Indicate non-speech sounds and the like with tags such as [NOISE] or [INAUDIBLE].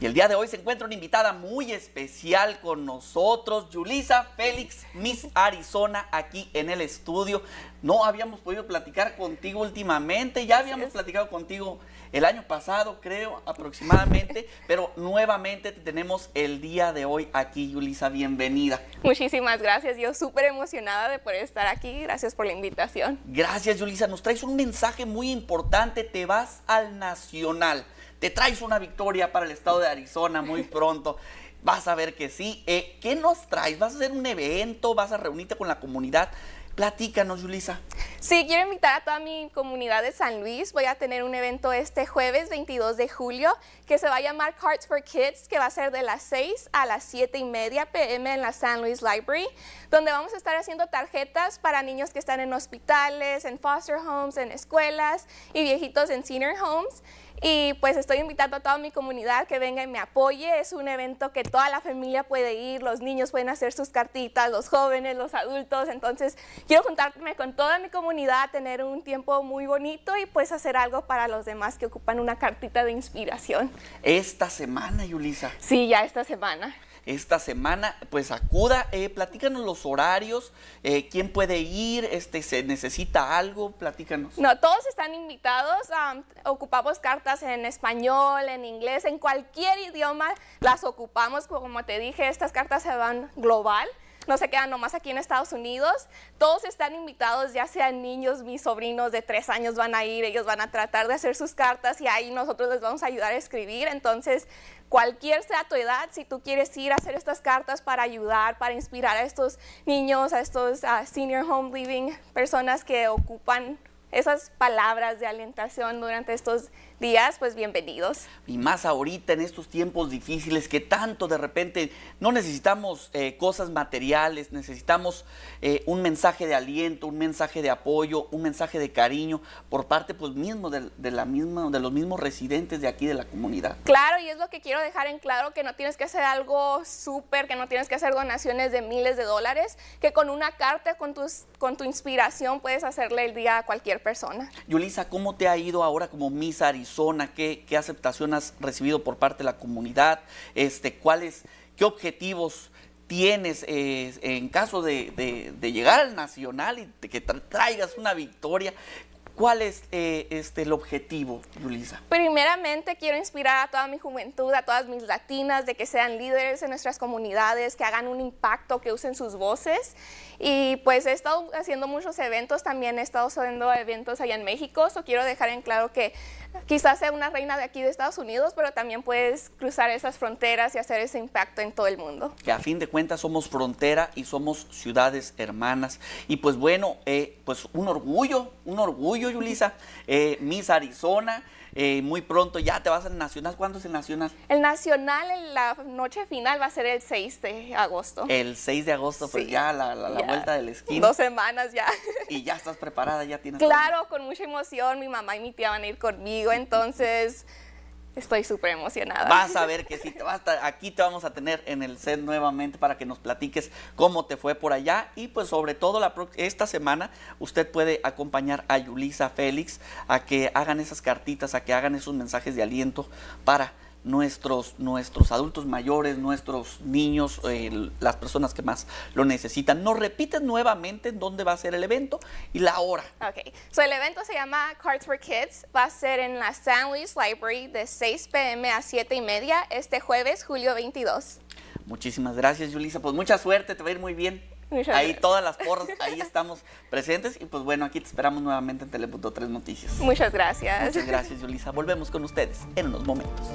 Y el día de hoy se encuentra una invitada muy especial con nosotros, Julisa, Félix, Miss Arizona, aquí en el estudio. No habíamos podido platicar contigo últimamente, ya habíamos platicado contigo el año pasado, creo, aproximadamente, [LAUGHS] pero nuevamente te tenemos el día de hoy aquí, Julisa, bienvenida. Muchísimas gracias, yo súper emocionada de poder estar aquí, gracias por la invitación. Gracias, Julisa. nos traes un mensaje muy importante, te vas al nacional te traes una victoria para el estado de Arizona muy [LAUGHS] pronto. Vas a ver que sí. Eh, ¿Qué nos traes? ¿Vas a hacer un evento? ¿Vas a reunirte con la comunidad? Platícanos, Julisa. Sí, quiero invitar a toda mi comunidad de San Luis. Voy a tener un evento este jueves 22 de julio que se va a llamar Cards for Kids, que va a ser de las 6 a las 7 y media pm en la San Luis Library, donde vamos a estar haciendo tarjetas para niños que están en hospitales, en foster homes, en escuelas y viejitos en senior homes. Y pues estoy invitando a toda mi comunidad que venga y me apoye. Es un evento que toda la familia puede ir, los niños pueden hacer sus cartitas, los jóvenes, los adultos. Entonces quiero juntarme con toda mi comunidad, tener un tiempo muy bonito y pues hacer algo para los demás que ocupan una cartita de inspiración. Esta semana, Yulisa. Sí, ya esta semana esta semana. Pues acuda, eh, platícanos los horarios, eh, quién puede ir, este, se necesita algo, platícanos. No, todos están invitados, ocupamos cartas en español, en inglés, en cualquier idioma las ocupamos, como te dije, estas cartas se van global no se quedan nomás aquí en Estados Unidos. Todos están invitados, ya sean niños, mis sobrinos de tres años van a ir, ellos van a tratar de hacer sus cartas y ahí nosotros les vamos a ayudar a escribir. Entonces, cualquier sea tu edad, si tú quieres ir a hacer estas cartas para ayudar, para inspirar a estos niños, a estos senior home living, personas que ocupan esas palabras de alentación durante estos días, pues bienvenidos. Y más ahorita en estos tiempos difíciles que tanto de repente no necesitamos eh, cosas materiales, necesitamos eh, un mensaje de aliento, un mensaje de apoyo, un mensaje de cariño por parte pues mismo de, la misma, de los mismos residentes de aquí de la comunidad. Claro, y es lo que quiero dejar en claro, que no tienes que hacer algo súper, que no tienes que hacer donaciones de miles de dólares, que con una carta, con, tus, con tu inspiración puedes hacerle el día a cualquier persona. Yulisa, ¿cómo te ha ido ahora como Miss zona, ¿Qué, qué aceptación has recibido por parte de la comunidad? Este, ¿cuáles, ¿Qué objetivos tienes eh, en caso de, de, llegar al Nacional y de que traigas una victoria? ¿Cuál es eh, este, el objetivo, Julisa Primeramente, quiero inspirar a toda mi juventud, a todas mis latinas, de que sean líderes en nuestras comunidades, que hagan un impacto, que usen sus voces. Y pues he estado haciendo muchos eventos, también he estado haciendo eventos allá en México. So quiero dejar en claro que quizás sea una reina de aquí de Estados Unidos, pero también puedes cruzar esas fronteras y hacer ese impacto en todo el mundo. Que a fin de cuentas somos frontera y somos ciudades hermanas. Y pues bueno, eh, pues un orgullo, un orgullo, Yulisa, [LAUGHS] eh, Miss Arizona. Eh, muy pronto ya te vas al Nacional. ¿Cuándo es el Nacional? El Nacional, en la noche final va a ser el 6 de agosto. El 6 de agosto, pues ya la, la vuelta del esquí. Dos semanas ya. Y ya estás preparada, ya tienes. Claro, con mucha emoción. Mi mamá y mi tía van a ir conmigo entonces estoy súper emocionada. Vas a [LAUGHS] ver que sí, aquí te vamos a tener en el set nuevamente para que nos platiques cómo te fue por allá y pues sobre todo esta semana usted puede acompañar a Yulisa Félix a que hagan esas cartitas, a que hagan esos mensajes de aliento para nuestros, nuestros adultos mayores, nuestros niños, eh, las personas que más lo necesitan. Nos repiten nuevamente dónde va a ser el evento y la hora. Ok, so el evento se llama Cards for Kids, va a ser en la San Luis Library de 6 pm a 7 y media este jueves, julio 22. Muchísimas gracias, Yulisa. Pues mucha suerte, te va a ir muy bien. ahí todas las porras, [LAUGHS] ahí estamos presentes. Y pues bueno, aquí te esperamos nuevamente en Telepunto 3 Noticias. Muchas gracias. Muchas gracias, Yulisa. Volvemos con ustedes en unos momentos.